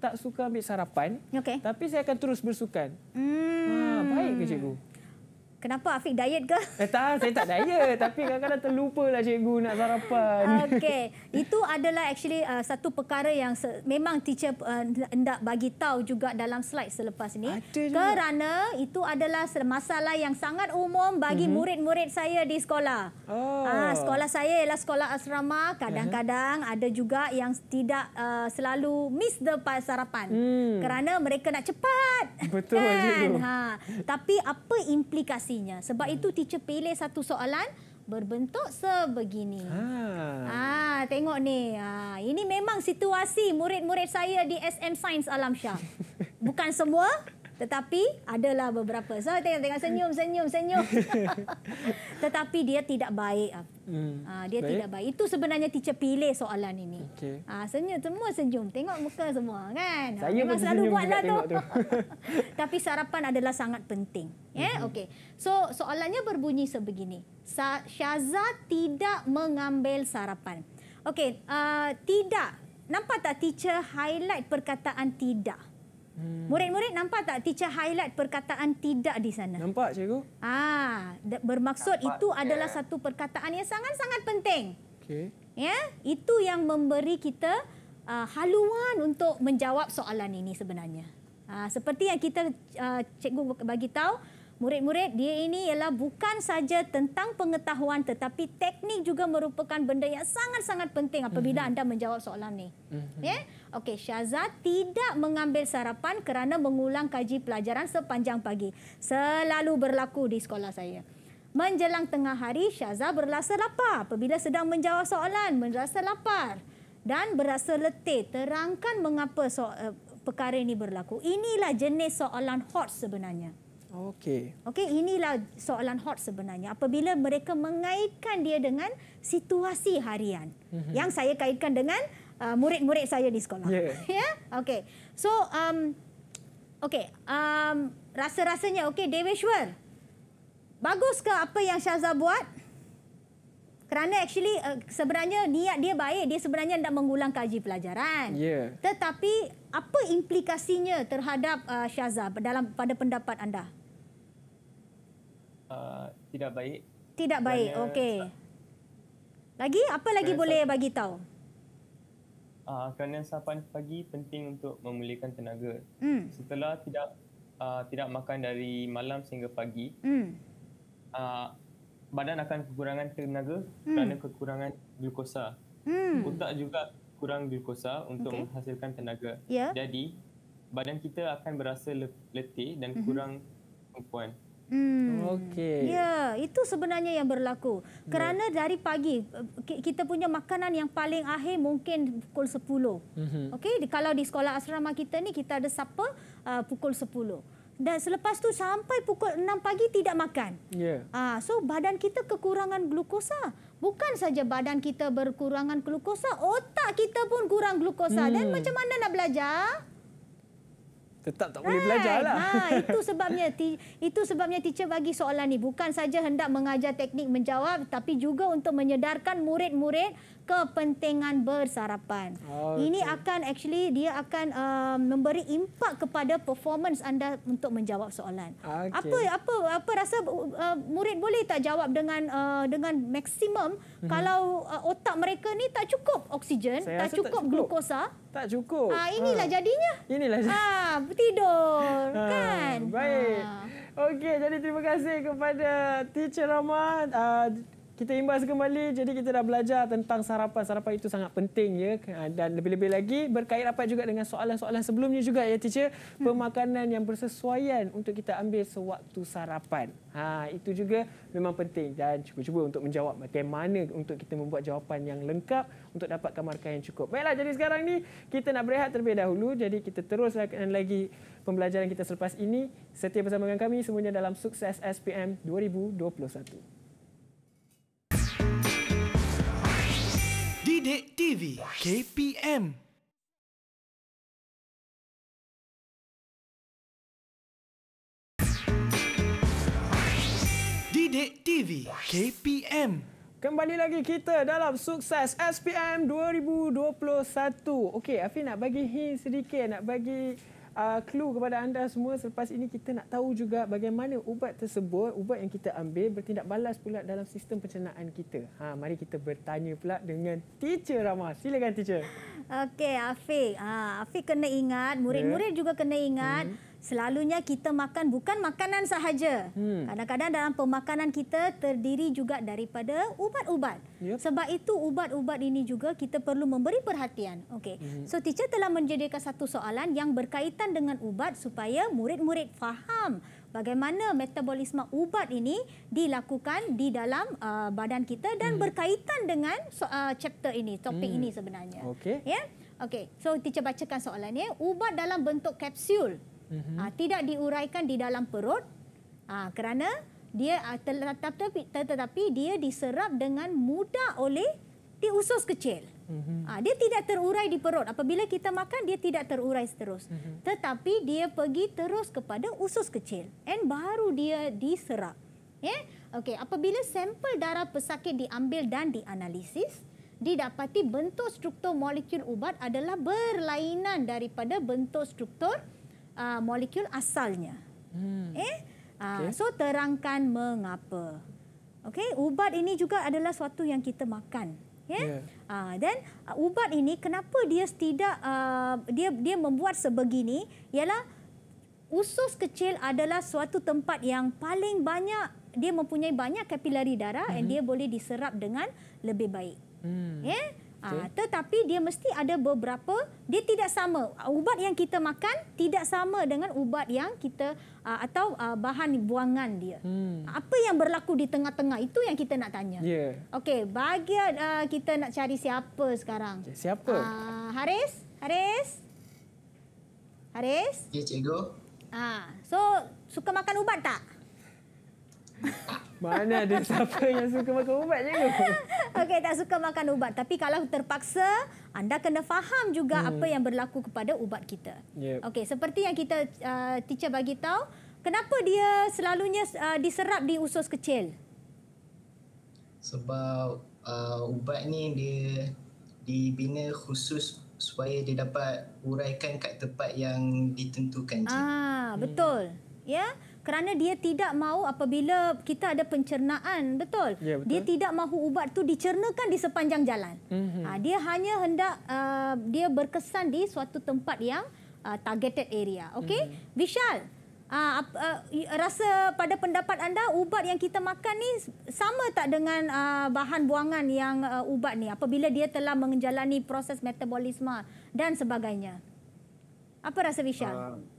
tak suka ambil sarapan, okay. tapi saya akan terus bersukan. Hmm. Ha, baik ke cikgu? Kenapa Afiq diet ke? Eh, tak, saya tak diet. tapi kadang-kadang terlupa lah cikgu nak sarapan. Okey. Itu adalah actually uh, satu perkara yang memang teacher uh, bagi tahu juga dalam slide selepas ini. Kerana juga. itu adalah masalah yang sangat umum bagi mm-hmm. murid-murid saya di sekolah. Oh. Uh, sekolah saya ialah sekolah asrama. Kadang-kadang uh-huh. ada juga yang tidak uh, selalu miss the sarapan. Mm. Kerana mereka nak cepat. Betul. Kan? Ha. Tapi apa implikasi mestinya. Sebab hmm. itu teacher pilih satu soalan berbentuk sebegini. Ha. Ha, tengok ni. Ha, ini memang situasi murid-murid saya di SM Science Alam Syah. Bukan semua, tetapi adalah beberapa. So tengok tengok senyum senyum senyum. Tetapi dia tidak baik. Hmm. Ha, dia baik. tidak baik. Itu sebenarnya teacher pilih soalan ini. Okay. Ha, ah, senyum semua senyum. Tengok muka semua kan. Saya Memang selalu buatlah tu. tu. Tapi sarapan adalah sangat penting. Ya, yeah? Mm-hmm. okay. So soalannya berbunyi sebegini. Syaza tidak mengambil sarapan. Okay, uh, ah, tidak. Nampak tak teacher highlight perkataan tidak? Mm Hmm. Murid-murid nampak tak teacher highlight perkataan tidak di sana? Nampak cikgu. Ah, bermaksud nampak, itu yeah. adalah satu perkataan yang sangat-sangat penting. Okey. Ya, itu yang memberi kita uh, haluan untuk menjawab soalan ini sebenarnya. Uh, seperti yang kita uh, cikgu bagi tahu, murid-murid dia ini ialah bukan saja tentang pengetahuan tetapi teknik juga merupakan benda yang sangat-sangat penting apabila -hmm. anda menjawab soalan ni. -hmm. Ya. Yeah? Okey, Syazah tidak mengambil sarapan kerana mengulang kaji pelajaran sepanjang pagi. Selalu berlaku di sekolah saya. Menjelang tengah hari, Syazah berasa lapar apabila sedang menjawab soalan. berasa lapar dan berasa letih. Terangkan mengapa so eh, perkara ini berlaku. Inilah jenis soalan hot sebenarnya. Okey. Okey, inilah soalan hot sebenarnya. Apabila mereka mengaitkan dia dengan situasi harian. Mhm. Yang saya kaitkan dengan uh, murid-murid saya di sekolah. Ya. Yeah. yeah? Okey. So um okey, um rasa-rasanya okey Deveshwar, Bagus ke apa yang Syaza buat? Kerana actually uh, sebenarnya niat dia baik, dia sebenarnya hendak mengulang kaji pelajaran. Ya. Yeah. Tetapi apa implikasinya terhadap uh, Syaza dalam pada pendapat anda? Uh, tidak baik. Tidak baik. Okey. Lagi apa lagi Kerana boleh bagi tahu? uh, kerana sarapan pagi penting untuk memulihkan tenaga. Mm. Setelah tidak uh, tidak makan dari malam sehingga pagi, mm. uh, badan akan kekurangan tenaga mm. kerana kekurangan glukosa. Mm. Otak juga kurang glukosa untuk okay. menghasilkan tenaga. Yeah. Jadi, badan kita akan berasa letih dan mm-hmm. kurang kemampuan. Hmm. Okey. Ya, itu sebenarnya yang berlaku. Kerana yeah. dari pagi kita punya makanan yang paling akhir mungkin pukul 10. Mm -hmm. Okey, kalau di sekolah asrama kita ni kita ada supper uh, ah, pukul 10. Dan selepas tu sampai pukul 6 pagi tidak makan. Yeah. Ya. Uh, so badan kita kekurangan glukosa. Bukan saja badan kita berkurangan glukosa, otak kita pun kurang glukosa. Mm. Dan hmm. macam mana nak belajar? tetap tak boleh kan? belajar lah. Ha, itu sebabnya itu sebabnya teacher bagi soalan ni bukan saja hendak mengajar teknik menjawab tapi juga untuk menyedarkan murid-murid kepentingan bersarapan. Oh, okay. Ini akan actually dia akan um, memberi impak kepada performance anda untuk menjawab soalan. Ah, okay. Apa apa apa rasa uh, uh, murid boleh tak jawab dengan uh, dengan maksimum mm -hmm. kalau uh, otak mereka ni tak cukup oksigen, tak cukup, tak cukup glukosa? Tak cukup. Ah uh, inilah uh. jadinya. Inilah. Ah uh, tidur uh, ha, kan. Baik. Uh. Okey, jadi terima kasih kepada Teacher Rahman. Uh, ah, kita imbas kembali. Jadi kita dah belajar tentang sarapan. Sarapan itu sangat penting ya. Ha, dan lebih-lebih lagi berkait rapat juga dengan soalan-soalan sebelumnya juga ya teacher. Hmm. Pemakanan yang bersesuaian untuk kita ambil sewaktu sarapan. Ha, itu juga memang penting dan cuba-cuba untuk menjawab bagaimana untuk kita membuat jawapan yang lengkap untuk dapatkan markah yang cukup. Baiklah, jadi sekarang ni kita nak berehat terlebih dahulu. Jadi kita teruskan lagi pembelajaran kita selepas ini. Setiap bersama dengan kami semuanya dalam sukses SPM 2021. Bidik TV KPM Bidik TV KPM Kembali lagi kita dalam sukses SPM 2021. Okey, Afi nak bagi hint sedikit, nak bagi uh, clue kepada anda semua selepas ini kita nak tahu juga bagaimana ubat tersebut, ubat yang kita ambil bertindak balas pula dalam sistem pencernaan kita. Ha, mari kita bertanya pula dengan teacher Rama. Silakan teacher. Okey, Afiq. Ha, Afiq kena ingat, murid-murid ya. juga kena ingat. hmm Selalunya kita makan bukan makanan sahaja. Hmm. Kadang-kadang hmm. dalam pemakanan kita terdiri juga daripada ubat-ubat. Yep. Sebab itu ubat-ubat ini juga kita perlu memberi perhatian. Okey. Hmm. So teacher telah menjadikan satu soalan yang berkaitan dengan ubat supaya murid-murid faham bagaimana metabolisme ubat ini dilakukan di dalam uh, badan kita dan hmm. berkaitan dengan uh, chapter ini, topik hmm. ini sebenarnya. Okey. Ya. Yeah? Okey. So teacher bacakan soalannya, ubat dalam bentuk kapsul -hmm. tidak diuraikan di dalam perut ah, kerana dia ah, tetapi, tetapi dia diserap dengan mudah oleh di usus kecil. Mm -hmm. Dia tidak terurai di perut. Apabila kita makan, dia tidak terurai terus. Mm -hmm. Tetapi dia pergi terus kepada usus kecil. dan baru dia diserap. Yeah? Okay. Apabila sampel darah pesakit diambil dan dianalisis, didapati bentuk struktur molekul ubat adalah berlainan daripada bentuk struktur mm uh, molekul asalnya. Hmm. Eh? Ah, okay. Uh, so terangkan mengapa. Okey, ubat ini juga adalah suatu yang kita makan. Yeah. Ya? Ya. yeah. Uh, then uh, ubat ini kenapa dia tidak uh, dia dia membuat sebegini ialah usus kecil adalah suatu tempat yang paling banyak dia mempunyai banyak kapilari darah mm-hmm. dia boleh diserap dengan lebih baik. Mm. Yeah. Okay. Uh, ah, tetapi dia mesti ada beberapa, dia tidak sama. Ubat yang kita makan tidak sama dengan ubat yang kita ah, atau ah, bahan buangan dia. Hmm. Apa yang berlaku di tengah-tengah itu yang kita nak tanya. Yeah. Okey, bagian kita nak cari siapa sekarang? siapa? Uh, Haris? Haris? Haris? Ya, yeah, cikgu. Uh, so, suka makan ubat Tak. Mana ada siapa yang suka makan ubat je tu? Okey, tak suka makan ubat. Tapi kalau terpaksa, anda kena faham juga hmm. apa yang berlaku kepada ubat kita. Yep. Okey, seperti yang kita uh, teacher bagi tahu, kenapa dia selalunya uh, diserap di usus kecil? Sebab uh, ubat ni dia dibina khusus supaya dia dapat uraikan kat tempat yang ditentukan Ah, betul. Hmm. Ya. Yeah? kerana dia tidak mahu apabila kita ada pencernaan betul, ya, betul. dia tidak mahu ubat tu dicernakan di sepanjang jalan mm-hmm. dia hanya hendak uh, dia berkesan di suatu tempat yang uh, targeted area okey mm-hmm. Vishal uh, uh, rasa pada pendapat anda ubat yang kita makan ni sama tak dengan uh, bahan buangan yang uh, ubat ni apabila dia telah menjalani proses metabolisme dan sebagainya apa rasa Vishal uh,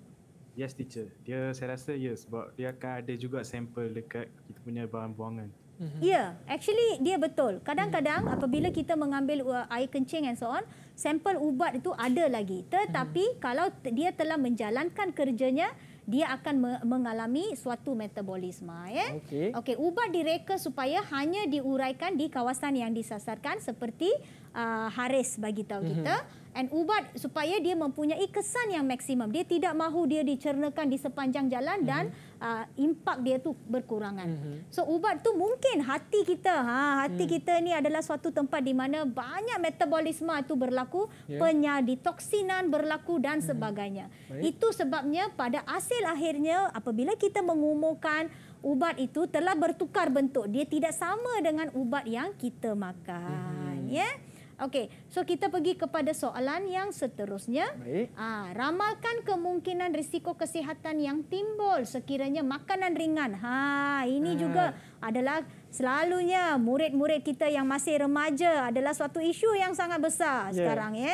Yes teacher. Dia saya rasa yes sebab dia akan ada juga sampel dekat kita punya bahan buangan. Mm-hmm. Ya, yeah, actually dia betul. Kadang-kadang apabila kita mengambil uh, air kencing and so on, sampel ubat itu ada lagi. Tetapi mm-hmm. kalau dia telah menjalankan kerjanya, dia akan mengalami suatu metabolisme. Ya? Okey, okay, ubat direka supaya hanya diuraikan di kawasan yang disasarkan seperti uh, haris bagi tahu kita. Mm-hmm. And ubat supaya dia mempunyai kesan yang maksimum. Dia tidak mahu dia dicernakan di sepanjang jalan dan hmm. uh, impak dia tu berkurangan. Hmm. So ubat tu mungkin hati kita, ha, hati hmm. kita ni adalah suatu tempat di mana banyak metabolisme itu berlaku, yeah. penyaditoksinan berlaku dan hmm. sebagainya. Baik. Itu sebabnya pada hasil akhirnya apabila kita mengumumkan ubat itu telah bertukar bentuk. Dia tidak sama dengan ubat yang kita makan. Hmm. Ya. Yeah? Okey, so kita pergi kepada soalan yang seterusnya. Ha, ramalkan kemungkinan risiko kesihatan yang timbul sekiranya makanan ringan. Ha, ini ha. juga adalah selalunya murid-murid kita yang masih remaja adalah suatu isu yang sangat besar yeah. sekarang ya.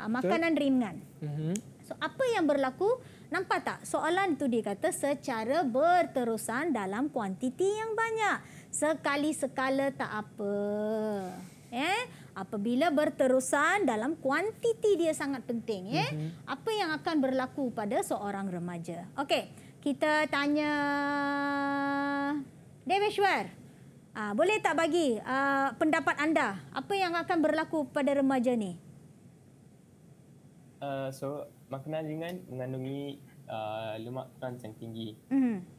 Ha, makanan so. ringan. Mhm. So apa yang berlaku? Nampak tak soalan itu dikata secara berterusan dalam kuantiti yang banyak. Sekali sekala tak apa. Eh? apabila berterusan dalam kuantiti dia sangat penting ya. Mm-hmm. Apa yang akan berlaku pada seorang remaja? Okey, kita tanya Devishwar. Ah, boleh tak bagi uh, pendapat anda apa yang akan berlaku pada remaja ni? Uh, so makanan ringan mengandungi uh, lemak trans yang tinggi. Mm-hmm.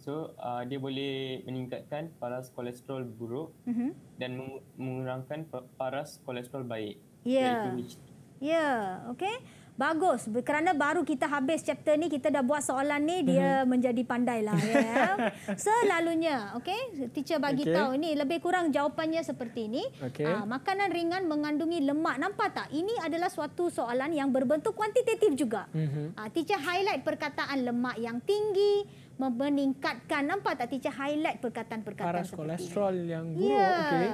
So uh, dia boleh meningkatkan paras kolesterol buruk mm-hmm. dan mengurangkan paras kolesterol baik. Ya. Yeah. Ya, yeah. okey. Bagus. Kerana baru kita habis chapter ni, kita dah buat soalan ni, dia mm-hmm. menjadi pandailah. Yeah. Selalunya, okay. teacher bagi okay. tahu ni lebih kurang jawapannya seperti ini. Okay. Uh, makanan ringan mengandungi lemak. Nampak tak? Ini adalah suatu soalan yang berbentuk kuantitatif juga. Mm-hmm. Uh, teacher highlight perkataan lemak yang tinggi, meningkatkan nampak tak teacher highlight perkataan-perkataan paras kolesterol ini. yang buruk yeah. okey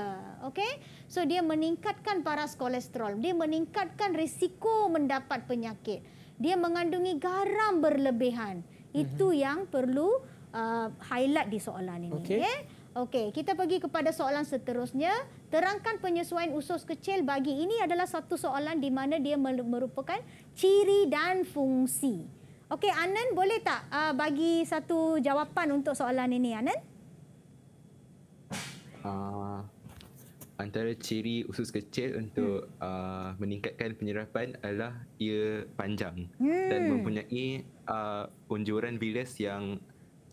okey so dia meningkatkan paras kolesterol dia meningkatkan risiko mendapat penyakit dia mengandungi garam berlebihan mhm. itu uh-huh. yang perlu uh, highlight di soalan ini okey okay? Ya. okay. kita pergi kepada soalan seterusnya terangkan penyesuaian usus kecil bagi ini adalah satu soalan di mana dia merupakan ciri dan fungsi Okey, Anan boleh tak uh, bagi satu jawapan untuk soalan ini, Anan? Uh, ah, antara ciri usus kecil untuk hmm. uh, meningkatkan penyerapan adalah ia panjang hmm. dan mempunyai uh, unjuran bilis yang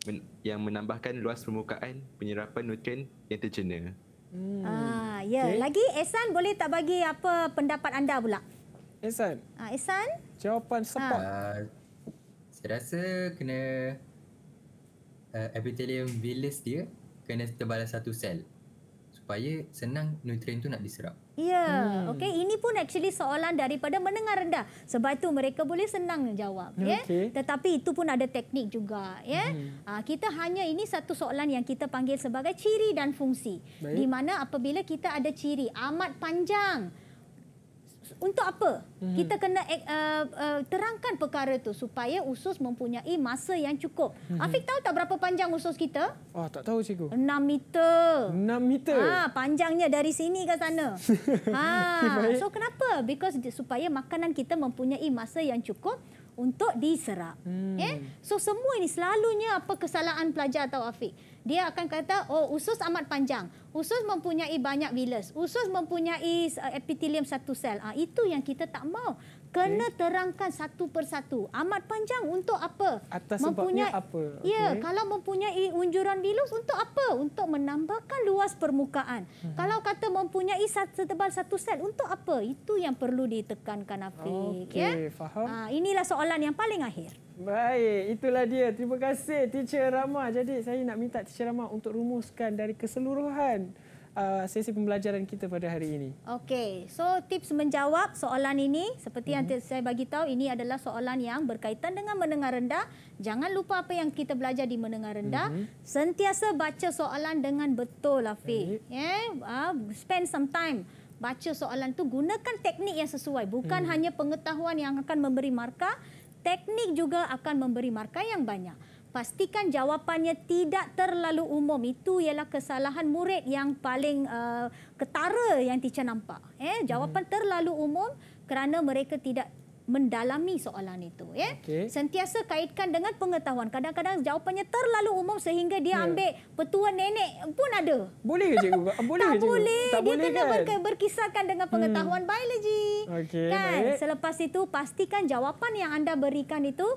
men- yang menambahkan luas permukaan penyerapan nutrien yang tercena. Hmm. Ah, ya. Okay. Lagi Esan boleh tak bagi apa pendapat anda pula? Esan. Ah, Esan? Jawapan sempat. Ah rasa kena uh, epithelium villus dia kena tebal satu sel supaya senang nutrien tu nak diserap. Ya, yeah. hmm. okey ini pun actually soalan daripada menengah rendah. Sebab itu mereka boleh senang jawab, ya. Yeah? Tetapi itu pun ada teknik juga, ya. Yeah? Hmm. Uh, kita hanya ini satu soalan yang kita panggil sebagai ciri dan fungsi. Baik. Di mana apabila kita ada ciri amat panjang, untuk apa? Hmm. Kita kena eh, uh, uh, terangkan perkara itu supaya usus mempunyai masa yang cukup. Hmm. Afiq tahu tak berapa panjang usus kita? Oh, tak tahu cikgu. 6 meter. 6 meter. Ha, panjangnya dari sini ke sana. ha. So kenapa? Because supaya makanan kita mempunyai masa yang cukup untuk diserap. Hmm. Eh? So semua ini selalunya apa kesalahan pelajar tahu Afiq? dia akan kata oh usus amat panjang usus mempunyai banyak villus usus mempunyai uh, epitelium satu sel uh, itu yang kita tak mau kena okay. terangkan satu persatu amat panjang untuk apa atas mempunyai, sebabnya apa okay. ya kalau mempunyai unjuran villus untuk apa untuk menambahkan luas permukaan uh-huh. kalau kata mempunyai setebal satu sel untuk apa itu yang perlu ditekankan Afiq okay, ya faham uh, inilah soalan yang paling akhir Baik, itulah dia. Terima kasih Teacher Rama. Jadi saya nak minta Teacher Rama untuk rumuskan dari keseluruhan uh, sesi pembelajaran kita pada hari ini. Okey. So tips menjawab soalan ini seperti yang hmm. saya bagi tahu ini adalah soalan yang berkaitan dengan mendengar rendah. Jangan lupa apa yang kita belajar di mendengar rendah. Hmm. Sentiasa baca soalan dengan betul Lafiq. Ya, yeah? uh, spend some time baca soalan tu gunakan teknik yang sesuai, bukan hmm. hanya pengetahuan yang akan memberi markah teknik juga akan memberi markah yang banyak. Pastikan jawapannya tidak terlalu umum. Itu ialah kesalahan murid yang paling uh, ketara yang teacher nampak. Eh, jawapan hmm. terlalu umum kerana mereka tidak mendalami soalan itu ya okay. sentiasa kaitkan dengan pengetahuan kadang-kadang jawapannya terlalu umum sehingga dia yeah. ambil petua nenek pun ada boleh ke cikgu boleh tak boleh dia boleh kena kan? berkisarkan dengan hmm. pengetahuan hmm. biologi okay, kan selepas itu pastikan jawapan yang anda berikan itu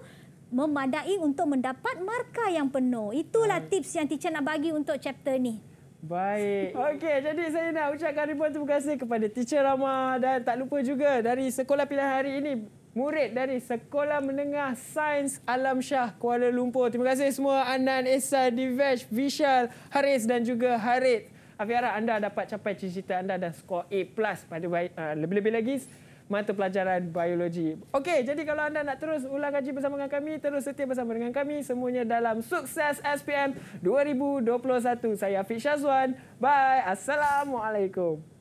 memadai untuk mendapat markah yang penuh itulah baik. Ah. tips yang teacher nak bagi untuk chapter ni Baik. Okey, jadi saya nak ucapkan ribuan terima kasih kepada Teacher Rama dan tak lupa juga dari sekolah pilihan hari ini murid dari Sekolah Menengah Sains Alam Shah Kuala Lumpur. Terima kasih semua Anan, Esa, Divesh, Vishal, Haris dan juga Harith. Afiara, anda dapat capai cita-cita anda dan skor A+. Plus pada uh, lebih-lebih lagi, mata pelajaran biologi. Okey, jadi kalau anda nak terus ulang kaji bersama dengan kami, terus setia bersama dengan kami. Semuanya dalam sukses SPM 2021. Saya Afiq Syazwan. Bye. Assalamualaikum.